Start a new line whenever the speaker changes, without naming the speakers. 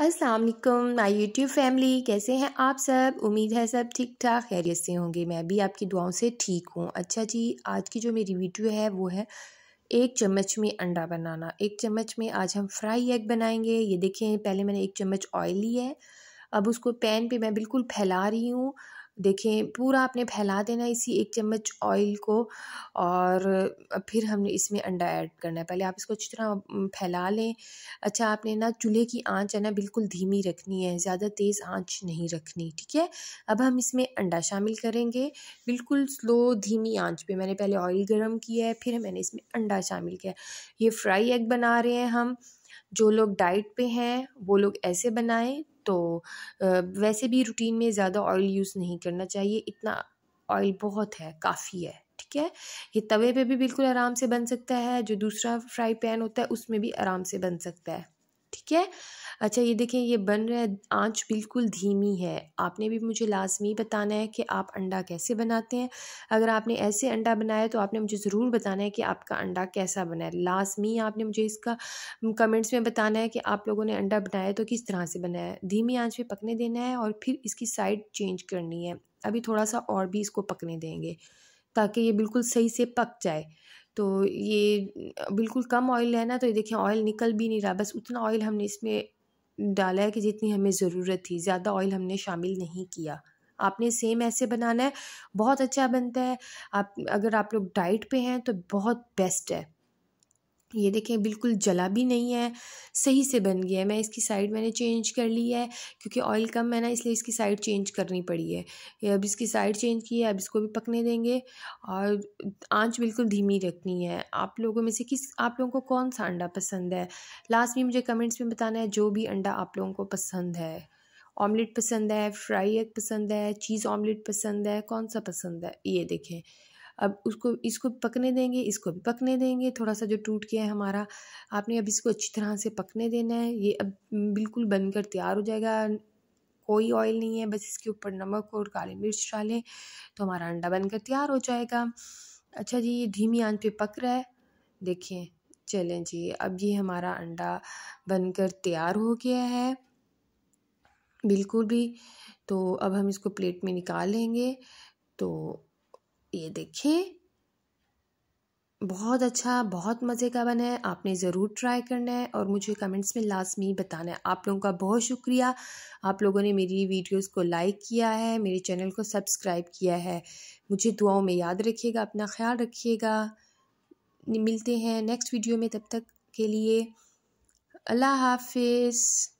वालेकुम my YouTube family कैसे हैं आप सब उम्मीद है सब ठीक ठाक खैरियत से होंगे मैं भी आपकी दुआओं से ठीक हूँ अच्छा जी आज की जो मेरी वीडियो है वो है एक चम्मच में अंडा बनाना एक चम्मच में आज हम फ्राई एग बनाएंगे ये देखें पहले मैंने एक चम्मच ऑयल ली है अब उसको पैन पे मैं बिल्कुल फैला रही हूँ देखें पूरा आपने फैला देना इसी एक चम्मच ऑयल को और फिर हमने इसमें अंडा ऐड करना है पहले आप इसको अच्छी तरह फैला लें अच्छा आपने ना चूल्हे की आंच है ना बिल्कुल धीमी रखनी है ज़्यादा तेज़ आंच नहीं रखनी ठीक है अब हम इसमें अंडा शामिल करेंगे बिल्कुल स्लो धीमी आंच पे मैंने पहले ऑयल गर्म किया है फिर मैंने इसमें अंडा शामिल किया ये फ्राई एग बना रहे हैं हम जो लोग डाइट पे हैं वो लोग ऐसे बनाएं तो वैसे भी रूटीन में ज़्यादा ऑयल यूज़ नहीं करना चाहिए इतना ऑयल बहुत है काफ़ी है ठीक है ये तवे पे भी बिल्कुल आराम से बन सकता है जो दूसरा फ्राई पैन होता है उसमें भी आराम से बन सकता है ठीक है अच्छा ये देखें ये बन रहा है आँच बिल्कुल धीमी है आपने भी मुझे लाजमी बताना है कि आप अंडा कैसे बनाते हैं अगर आपने ऐसे अंडा बनाया तो आपने मुझे ज़रूर बताना है कि आपका अंडा कैसा बना है लाजमी आपने मुझे इसका कमेंट्स में बताना है कि आप लोगों ने अंडा बनाया तो किस तरह से बनाया है धीमी आँच पर पकने देना है और फिर इसकी साइड चेंज करनी है अभी थोड़ा सा और भी इसको पकने देंगे ताकि ये बिल्कुल सही से पक जाए तो ये बिल्कुल कम ऑयल है ना तो ये देखिए ऑयल निकल भी नहीं रहा बस उतना ऑयल हमने इसमें डाला है कि जितनी हमें ज़रूरत थी ज़्यादा ऑयल हमने शामिल नहीं किया आपने सेम ऐसे बनाना है बहुत अच्छा बनता है आप अगर आप लोग डाइट पे हैं तो बहुत बेस्ट है ये देखें बिल्कुल जला भी नहीं है सही से बन गया है मैं इसकी साइड मैंने चेंज कर ली है क्योंकि ऑयल कम है ना इसलिए इसकी साइड चेंज करनी पड़ी है अब इसकी साइड चेंज की है अब इसको भी पकने देंगे और आंच बिल्कुल धीमी रखनी है आप लोगों में से किस आप लोगों को कौन सा अंडा पसंद है लास्ट में मुझे कमेंट्स में बताना है जो भी अंडा आप लोगों को पसंद है ऑमलेट पसंद है फ्राई एग पसंद है चीज़ ऑमलेट पसंद है कौन सा पसंद है ये देखें अब उसको इसको पकने देंगे इसको भी पकने देंगे थोड़ा सा जो टूट गया है हमारा आपने अब इसको अच्छी तरह से पकने देना है ये अब बिल्कुल बनकर तैयार हो जाएगा कोई ऑयल नहीं है बस इसके ऊपर नमक और काली मिर्च डालें तो हमारा अंडा बनकर तैयार हो जाएगा अच्छा जी ये धीमी आंच पे पक रहा है देखिए चलें जी अब ये हमारा अंडा बनकर तैयार हो गया है बिल्कुल भी तो अब हम इसको प्लेट में निकाल लेंगे तो ये देखें बहुत अच्छा बहुत मज़े का बना है आपने ज़रूर ट्राई करना है और मुझे कमेंट्स में लाजमी बताना है आप लोगों का बहुत शुक्रिया आप लोगों ने मेरी वीडियोस को लाइक किया है मेरे चैनल को सब्सक्राइब किया है मुझे दुआओं में याद रखिएगा अपना ख्याल रखिएगा मिलते हैं नेक्स्ट वीडियो में तब तक के लिए अल्लाह हाफिज़